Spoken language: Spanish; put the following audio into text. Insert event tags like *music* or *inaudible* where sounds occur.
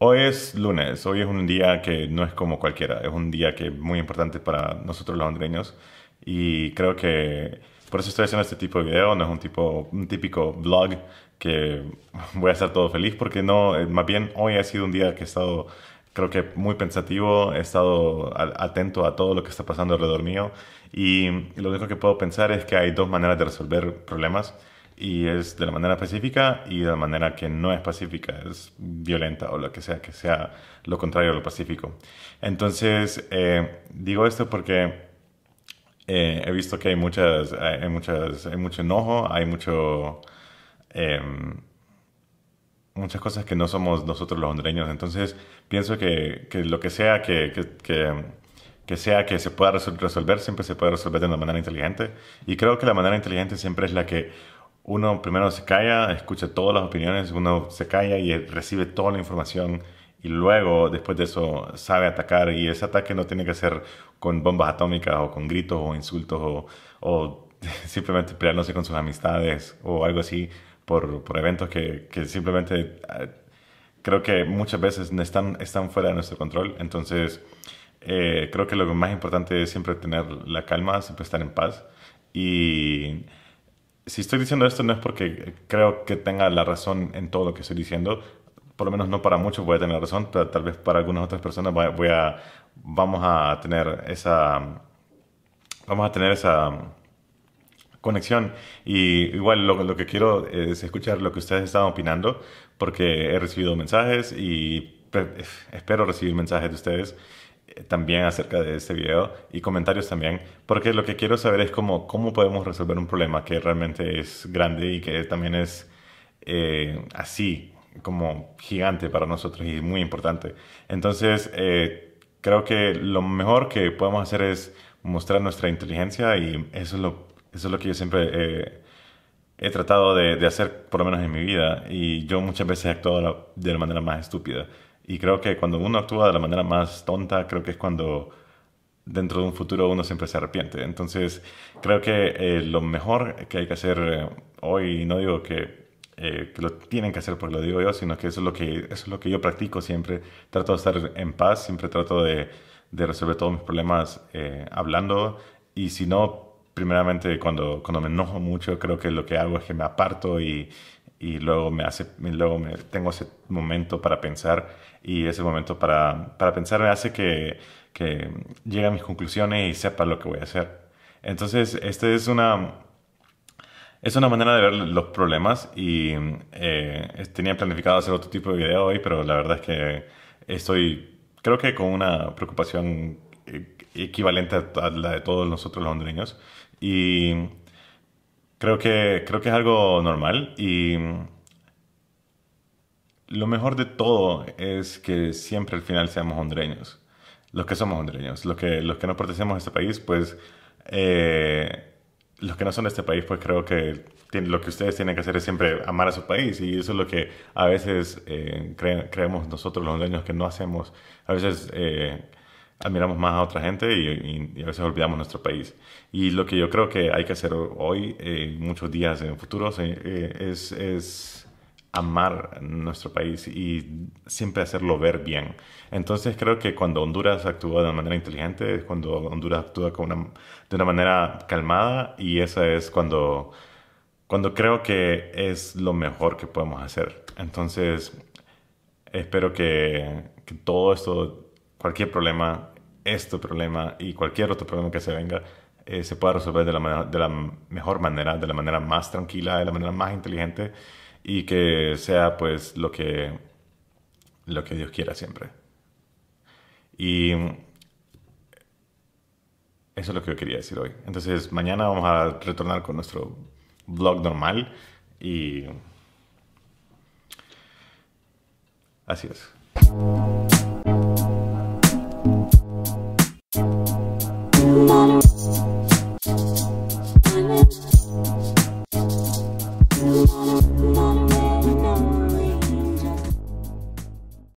Hoy es lunes, hoy es un día que no es como cualquiera, es un día que es muy importante para nosotros los hondureños y creo que por eso estoy haciendo este tipo de video, no es un, tipo, un típico vlog que voy a estar todo feliz porque no, eh, más bien hoy ha sido un día que he estado creo que muy pensativo, he estado atento a todo lo que está pasando alrededor mío y lo único que puedo pensar es que hay dos maneras de resolver problemas y es de la manera pacífica y de la manera que no es pacífica, es violenta o lo que sea, que sea lo contrario a lo pacífico. Entonces, eh, digo esto porque eh, he visto que hay, muchas, hay, muchas, hay mucho enojo, hay mucho, em, muchas cosas que no somos nosotros los hondureños. Entonces, pienso que, que lo que sea que, que que sea que se pueda resolver, siempre se puede resolver de una manera inteligente. Y creo que la manera inteligente siempre es la que uno primero se calla, escucha todas las opiniones, uno se calla y recibe toda la información y luego después de eso sabe atacar y ese ataque no tiene que ser con bombas atómicas o con gritos o insultos o, o *laughs* simplemente peleándose con sus amistades o algo así por, por eventos que, simplemente ah, creo que muchas veces están, están fuera de nuestro control. Entonces eh, creo que lo más importante es siempre tener la calma, siempre estar en paz y si estoy diciendo esto no es porque creo que tenga la razón en todo lo que estoy diciendo, por lo menos no para muchos voy a tener razón, tal, vez para algunas otras personas voy a, vamos a tener esa, vamos a tener esa conexión y igual lo, lo que quiero es escuchar lo que ustedes están opinando porque he recibido mensajes y pues, espero recibir mensajes de ustedes también acerca de este video y comentarios también, porque lo que quiero saber es cómo, podemos resolver un problema que realmente es grande y que también es eh, así, como gigante para nosotros y muy importante. Entonces, eh, creo que lo mejor que podemos hacer es mostrar nuestra inteligencia y eso es lo, eso es lo que yo siempre eh, he tratado de, de, hacer, por lo menos en mi vida, y yo muchas veces he actuado de la manera más estúpida y creo que cuando uno actúa de la manera más tonta, creo que es cuando dentro de un futuro uno siempre se arrepiente. Entonces, creo que eh, lo mejor que hay que hacer eh, hoy, no digo eh, que, lo tienen que hacer porque lo digo yo, sino que eso es lo que, eso es lo que yo practico siempre. Trato de estar en paz, siempre trato de, de resolver todos mis problemas hablando. Y si no, primeramente cuando, cuando me enojo mucho, creo que lo que hago es que me aparto y, y luego me hace, luego me, tengo ese momento para pensar y ese momento para, para pensar me hace que, que llegue a mis conclusiones y sepa lo que voy a hacer. Entonces, esta es una, es una manera de ver los problemas y eh, tenía planificado hacer otro tipo de video hoy, pero la verdad es que estoy, creo que con una preocupación eh, equivalente a la de todos nosotros los hondureños. Y Creo que, creo que es algo normal y lo mejor de todo es que siempre al final seamos hondureños, los que somos hondureños, los que, los que no pertenecemos a este país, pues eh, los que no son de este país, pues creo que lo que ustedes tienen que hacer es siempre amar a su país y eso es lo que a veces eh, creemos nosotros los hondureños que no hacemos. A veces... Eh, admiramos más a otra gente y, a veces olvidamos nuestro país. Y lo que yo creo que hay que hacer hoy, eh, muchos días en futuros futuro, eh, es, es, amar nuestro país y siempre hacerlo ver bien. Entonces creo que cuando Honduras actúa de una manera inteligente, es cuando Honduras actúa con una, de una manera calmada y esa es cuando, cuando creo que es lo mejor que podemos hacer. Entonces espero que, que todo esto cualquier problema, este problema y cualquier otro problema que se venga, eh, se pueda resolver de la, mejor manera, de la manera más tranquila, de la manera más inteligente y que sea pues lo que, lo que Dios quiera siempre. Y eso es lo que yo quería decir hoy. Entonces, mañana vamos a retornar con nuestro vlog normal y así es.